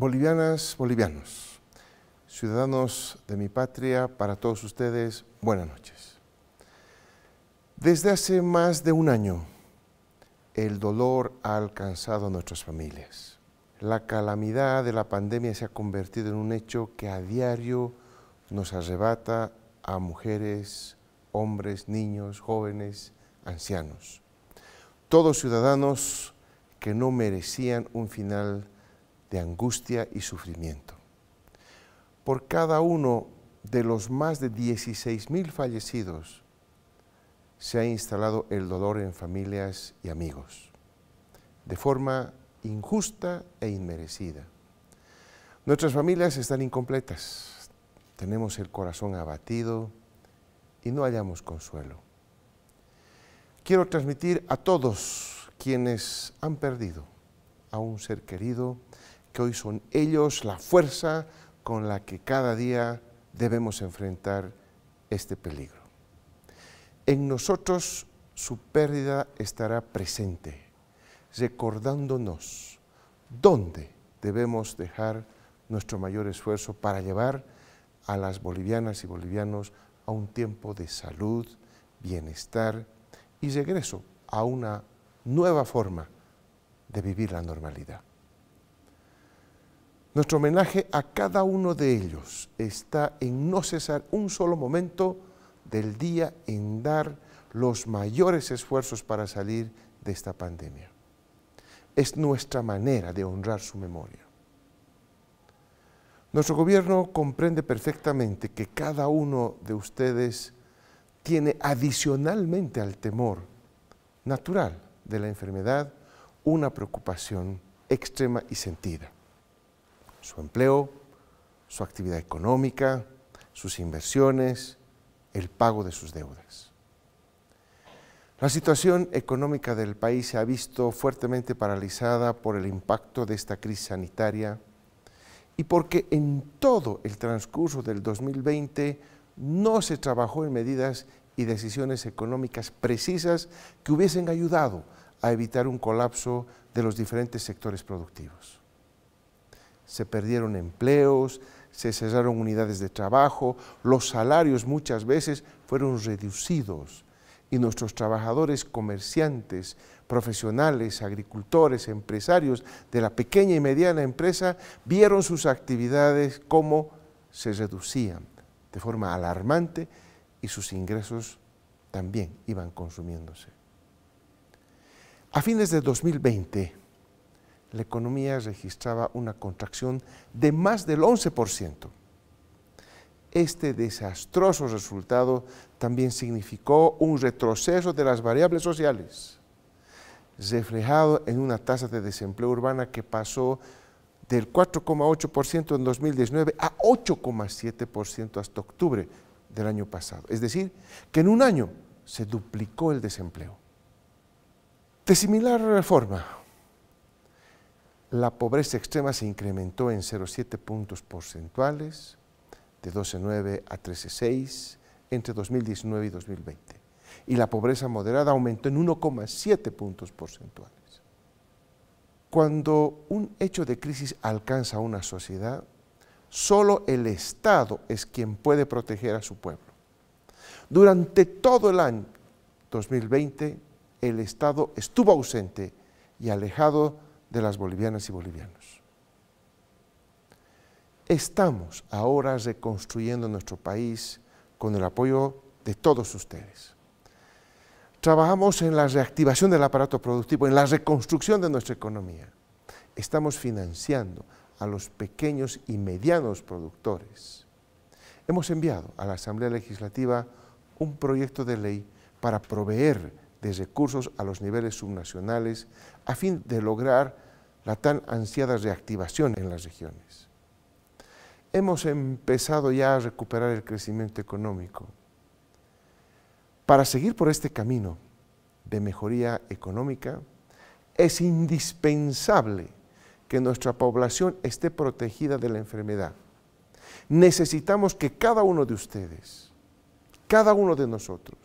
Bolivianas, bolivianos, ciudadanos de mi patria, para todos ustedes, buenas noches. Desde hace más de un año, el dolor ha alcanzado a nuestras familias. La calamidad de la pandemia se ha convertido en un hecho que a diario nos arrebata a mujeres, hombres, niños, jóvenes, ancianos. Todos ciudadanos que no merecían un final de angustia y sufrimiento. Por cada uno de los más de 16.000 fallecidos se ha instalado el dolor en familias y amigos, de forma injusta e inmerecida. Nuestras familias están incompletas, tenemos el corazón abatido y no hallamos consuelo. Quiero transmitir a todos quienes han perdido a un ser querido que hoy son ellos la fuerza con la que cada día debemos enfrentar este peligro. En nosotros su pérdida estará presente, recordándonos dónde debemos dejar nuestro mayor esfuerzo para llevar a las bolivianas y bolivianos a un tiempo de salud, bienestar y regreso a una nueva forma de vivir la normalidad. Nuestro homenaje a cada uno de ellos está en no cesar un solo momento del día en dar los mayores esfuerzos para salir de esta pandemia. Es nuestra manera de honrar su memoria. Nuestro gobierno comprende perfectamente que cada uno de ustedes tiene adicionalmente al temor natural de la enfermedad una preocupación extrema y sentida su empleo, su actividad económica, sus inversiones, el pago de sus deudas. La situación económica del país se ha visto fuertemente paralizada por el impacto de esta crisis sanitaria y porque en todo el transcurso del 2020 no se trabajó en medidas y decisiones económicas precisas que hubiesen ayudado a evitar un colapso de los diferentes sectores productivos se perdieron empleos, se cerraron unidades de trabajo, los salarios muchas veces fueron reducidos y nuestros trabajadores comerciantes, profesionales, agricultores, empresarios de la pequeña y mediana empresa vieron sus actividades como se reducían de forma alarmante y sus ingresos también iban consumiéndose. A fines de 2020, la economía registraba una contracción de más del 11%. Este desastroso resultado también significó un retroceso de las variables sociales, reflejado en una tasa de desempleo urbana que pasó del 4,8% en 2019 a 8,7% hasta octubre del año pasado. Es decir, que en un año se duplicó el desempleo. De similar forma, la pobreza extrema se incrementó en 0,7 puntos porcentuales, de 12,9 a 13,6 entre 2019 y 2020. Y la pobreza moderada aumentó en 1,7 puntos porcentuales. Cuando un hecho de crisis alcanza a una sociedad, solo el Estado es quien puede proteger a su pueblo. Durante todo el año 2020, el Estado estuvo ausente y alejado de las bolivianas y bolivianos. Estamos ahora reconstruyendo nuestro país con el apoyo de todos ustedes. Trabajamos en la reactivación del aparato productivo, en la reconstrucción de nuestra economía. Estamos financiando a los pequeños y medianos productores. Hemos enviado a la Asamblea Legislativa un proyecto de ley para proveer de recursos a los niveles subnacionales a fin de lograr la tan ansiada reactivación en las regiones. Hemos empezado ya a recuperar el crecimiento económico. Para seguir por este camino de mejoría económica, es indispensable que nuestra población esté protegida de la enfermedad. Necesitamos que cada uno de ustedes, cada uno de nosotros,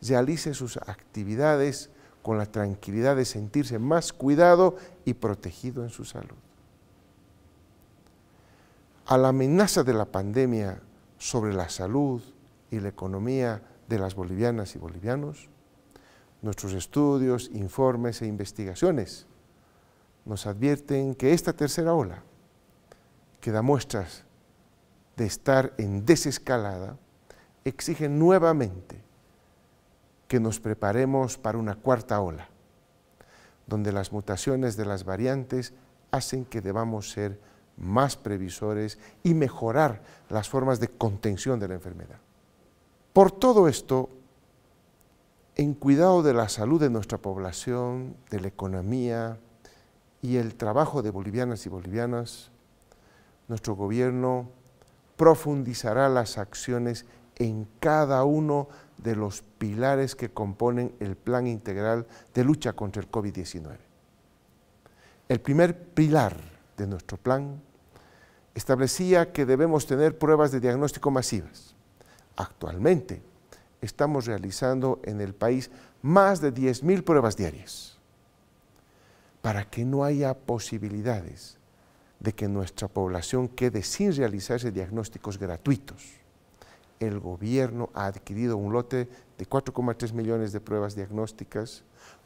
realice sus actividades con la tranquilidad de sentirse más cuidado y protegido en su salud. A la amenaza de la pandemia sobre la salud y la economía de las bolivianas y bolivianos, nuestros estudios, informes e investigaciones nos advierten que esta tercera ola, que da muestras de estar en desescalada, exige nuevamente que nos preparemos para una cuarta ola, donde las mutaciones de las variantes hacen que debamos ser más previsores y mejorar las formas de contención de la enfermedad. Por todo esto, en cuidado de la salud de nuestra población, de la economía y el trabajo de bolivianas y bolivianas, nuestro gobierno profundizará las acciones en cada uno de los pilares que componen el plan integral de lucha contra el COVID-19. El primer pilar de nuestro plan establecía que debemos tener pruebas de diagnóstico masivas. Actualmente estamos realizando en el país más de 10.000 pruebas diarias para que no haya posibilidades de que nuestra población quede sin realizarse diagnósticos gratuitos el gobierno ha adquirido un lote de 4,3 millones de pruebas diagnósticas,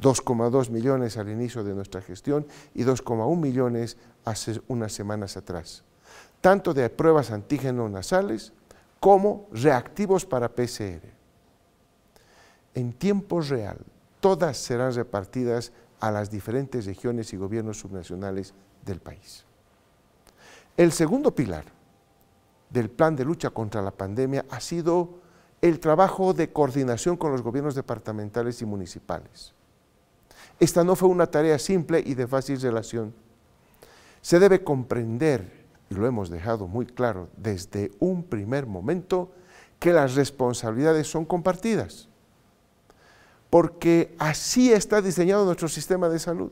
2,2 millones al inicio de nuestra gestión y 2,1 millones hace unas semanas atrás, tanto de pruebas antígeno nasales como reactivos para PCR. En tiempo real, todas serán repartidas a las diferentes regiones y gobiernos subnacionales del país. El segundo pilar del plan de lucha contra la pandemia ha sido el trabajo de coordinación con los gobiernos departamentales y municipales. Esta no fue una tarea simple y de fácil relación. Se debe comprender, y lo hemos dejado muy claro desde un primer momento, que las responsabilidades son compartidas, porque así está diseñado nuestro sistema de salud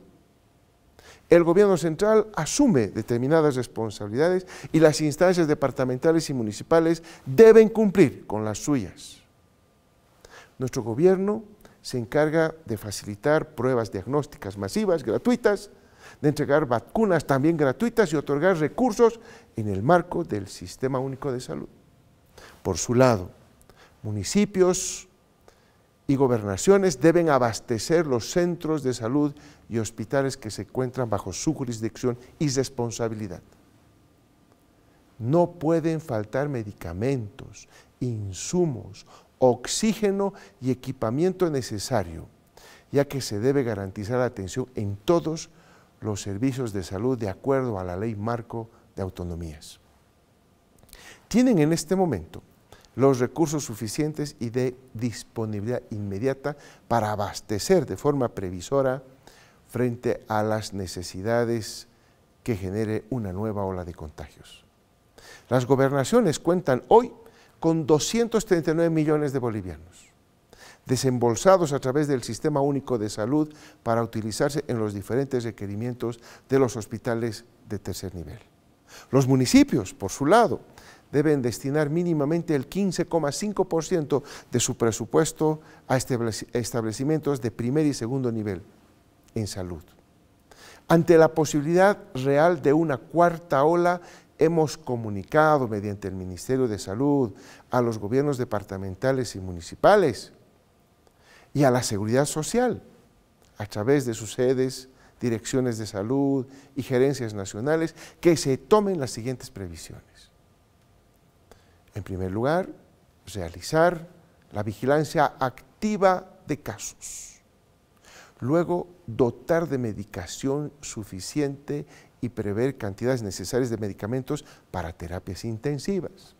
el gobierno central asume determinadas responsabilidades y las instancias departamentales y municipales deben cumplir con las suyas. Nuestro gobierno se encarga de facilitar pruebas diagnósticas masivas, gratuitas, de entregar vacunas también gratuitas y otorgar recursos en el marco del Sistema Único de Salud. Por su lado, municipios, y gobernaciones deben abastecer los centros de salud y hospitales que se encuentran bajo su jurisdicción y responsabilidad. No pueden faltar medicamentos, insumos, oxígeno y equipamiento necesario, ya que se debe garantizar la atención en todos los servicios de salud de acuerdo a la ley marco de autonomías. Tienen en este momento los recursos suficientes y de disponibilidad inmediata para abastecer de forma previsora frente a las necesidades que genere una nueva ola de contagios. Las gobernaciones cuentan hoy con 239 millones de bolivianos, desembolsados a través del Sistema Único de Salud para utilizarse en los diferentes requerimientos de los hospitales de tercer nivel. Los municipios, por su lado, deben destinar mínimamente el 15,5% de su presupuesto a establecimientos de primer y segundo nivel en salud. Ante la posibilidad real de una cuarta ola, hemos comunicado mediante el Ministerio de Salud a los gobiernos departamentales y municipales y a la Seguridad Social a través de sus sedes, direcciones de salud y gerencias nacionales que se tomen las siguientes previsiones en primer lugar, realizar la vigilancia activa de casos. Luego, dotar de medicación suficiente y prever cantidades necesarias de medicamentos para terapias intensivas.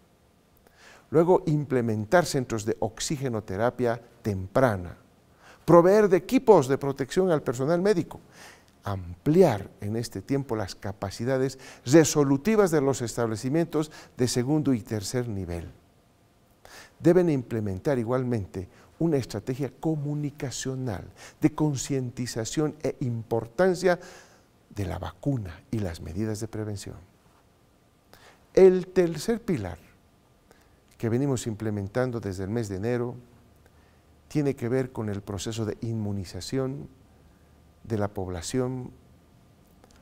Luego, implementar centros de oxigenoterapia temprana. Proveer de equipos de protección al personal médico ampliar en este tiempo las capacidades resolutivas de los establecimientos de segundo y tercer nivel. Deben implementar igualmente una estrategia comunicacional de concientización e importancia de la vacuna y las medidas de prevención. El tercer pilar que venimos implementando desde el mes de enero tiene que ver con el proceso de inmunización de la población.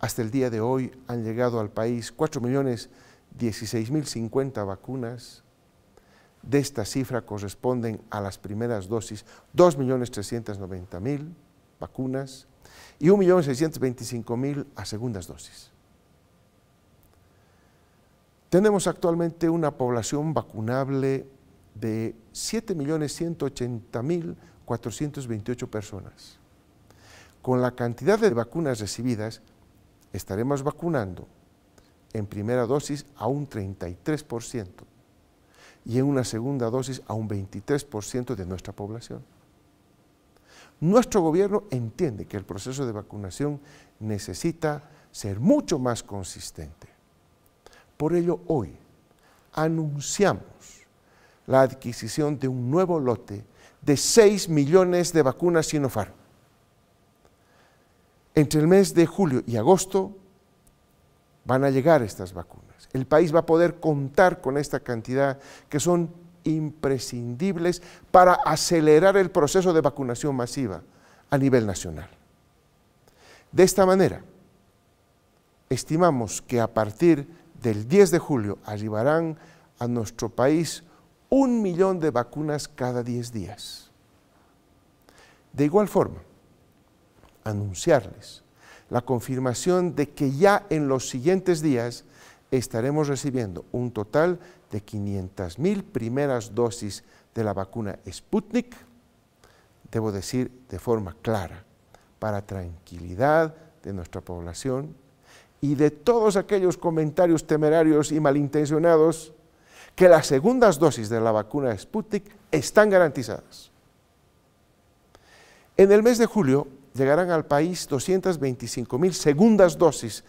Hasta el día de hoy han llegado al país 4 millones vacunas. De esta cifra corresponden a las primeras dosis 2.390.000 vacunas y 1.625.000 a segundas dosis. Tenemos actualmente una población vacunable de 7.180.428 personas con la cantidad de vacunas recibidas, estaremos vacunando en primera dosis a un 33% y en una segunda dosis a un 23% de nuestra población. Nuestro gobierno entiende que el proceso de vacunación necesita ser mucho más consistente. Por ello, hoy anunciamos la adquisición de un nuevo lote de 6 millones de vacunas Sinopharm entre el mes de julio y agosto van a llegar estas vacunas. El país va a poder contar con esta cantidad que son imprescindibles para acelerar el proceso de vacunación masiva a nivel nacional. De esta manera, estimamos que a partir del 10 de julio arribarán a nuestro país un millón de vacunas cada 10 días. De igual forma, anunciarles la confirmación de que ya en los siguientes días estaremos recibiendo un total de 500.000 primeras dosis de la vacuna Sputnik, debo decir de forma clara, para tranquilidad de nuestra población y de todos aquellos comentarios temerarios y malintencionados que las segundas dosis de la vacuna Sputnik están garantizadas. En el mes de julio llegarán al país 225 mil segundas dosis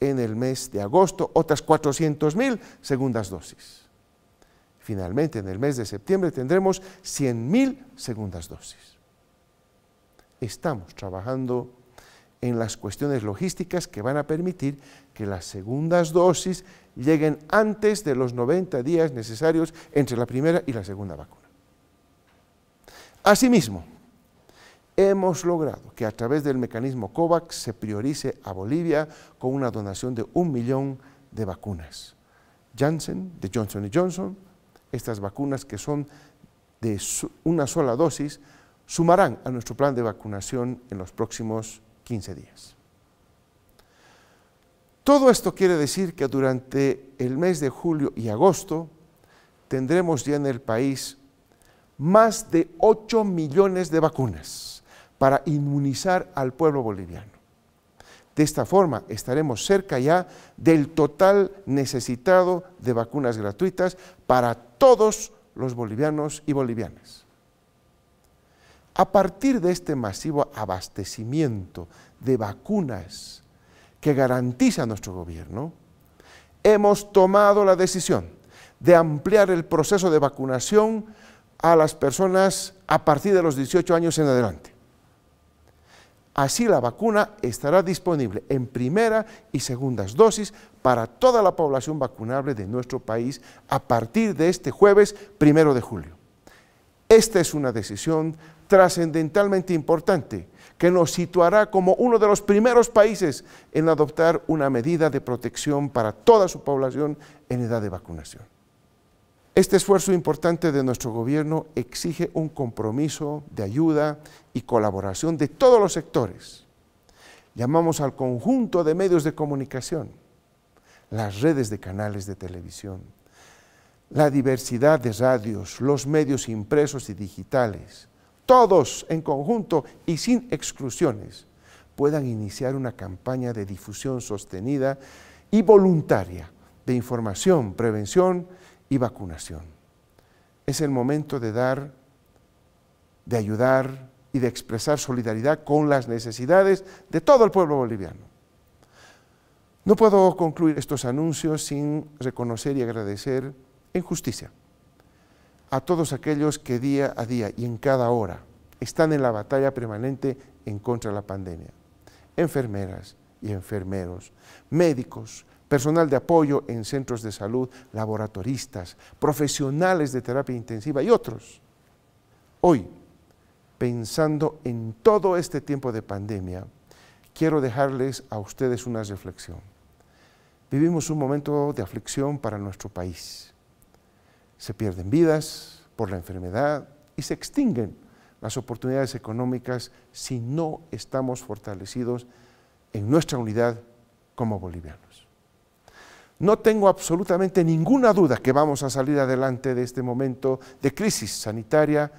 en el mes de agosto, otras 400 mil segundas dosis. Finalmente, en el mes de septiembre tendremos 100 mil segundas dosis. Estamos trabajando en las cuestiones logísticas que van a permitir que las segundas dosis lleguen antes de los 90 días necesarios entre la primera y la segunda vacuna. Asimismo, hemos logrado que a través del mecanismo COVAX se priorice a Bolivia con una donación de un millón de vacunas. Janssen, de Johnson Johnson, estas vacunas que son de una sola dosis, sumarán a nuestro plan de vacunación en los próximos 15 días. Todo esto quiere decir que durante el mes de julio y agosto tendremos ya en el país más de 8 millones de vacunas para inmunizar al pueblo boliviano. De esta forma estaremos cerca ya del total necesitado de vacunas gratuitas para todos los bolivianos y bolivianas. A partir de este masivo abastecimiento de vacunas que garantiza nuestro gobierno, hemos tomado la decisión de ampliar el proceso de vacunación a las personas a partir de los 18 años en adelante. Así la vacuna estará disponible en primera y segundas dosis para toda la población vacunable de nuestro país a partir de este jueves primero de julio. Esta es una decisión trascendentalmente importante que nos situará como uno de los primeros países en adoptar una medida de protección para toda su población en edad de vacunación. Este esfuerzo importante de nuestro gobierno exige un compromiso de ayuda y colaboración de todos los sectores. Llamamos al conjunto de medios de comunicación, las redes de canales de televisión, la diversidad de radios, los medios impresos y digitales, todos en conjunto y sin exclusiones, puedan iniciar una campaña de difusión sostenida y voluntaria de información, prevención y vacunación. Es el momento de dar, de ayudar y de expresar solidaridad con las necesidades de todo el pueblo boliviano. No puedo concluir estos anuncios sin reconocer y agradecer en justicia a todos aquellos que día a día y en cada hora están en la batalla permanente en contra de la pandemia. Enfermeras y enfermeros, médicos, personal de apoyo en centros de salud, laboratoristas, profesionales de terapia intensiva y otros. Hoy, pensando en todo este tiempo de pandemia, quiero dejarles a ustedes una reflexión. Vivimos un momento de aflicción para nuestro país. Se pierden vidas por la enfermedad y se extinguen las oportunidades económicas si no estamos fortalecidos en nuestra unidad como bolivianos. No tengo absolutamente ninguna duda que vamos a salir adelante de este momento de crisis sanitaria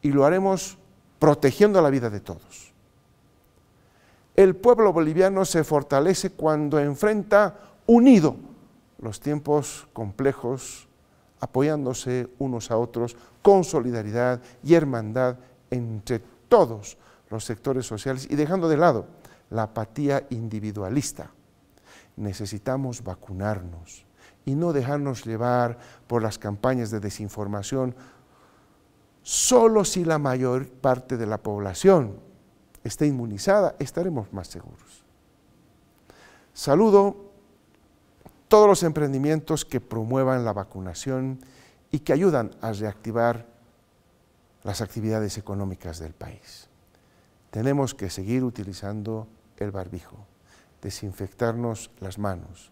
y lo haremos protegiendo la vida de todos. El pueblo boliviano se fortalece cuando enfrenta unido los tiempos complejos, apoyándose unos a otros con solidaridad y hermandad entre todos los sectores sociales y dejando de lado la apatía individualista necesitamos vacunarnos y no dejarnos llevar por las campañas de desinformación, solo si la mayor parte de la población esté inmunizada, estaremos más seguros. Saludo todos los emprendimientos que promuevan la vacunación y que ayudan a reactivar las actividades económicas del país. Tenemos que seguir utilizando el barbijo desinfectarnos las manos,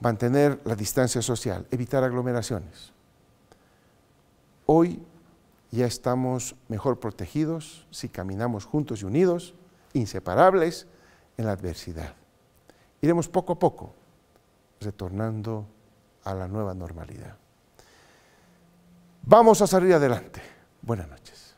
mantener la distancia social, evitar aglomeraciones. Hoy ya estamos mejor protegidos si caminamos juntos y unidos, inseparables en la adversidad. Iremos poco a poco retornando a la nueva normalidad. Vamos a salir adelante. Buenas noches.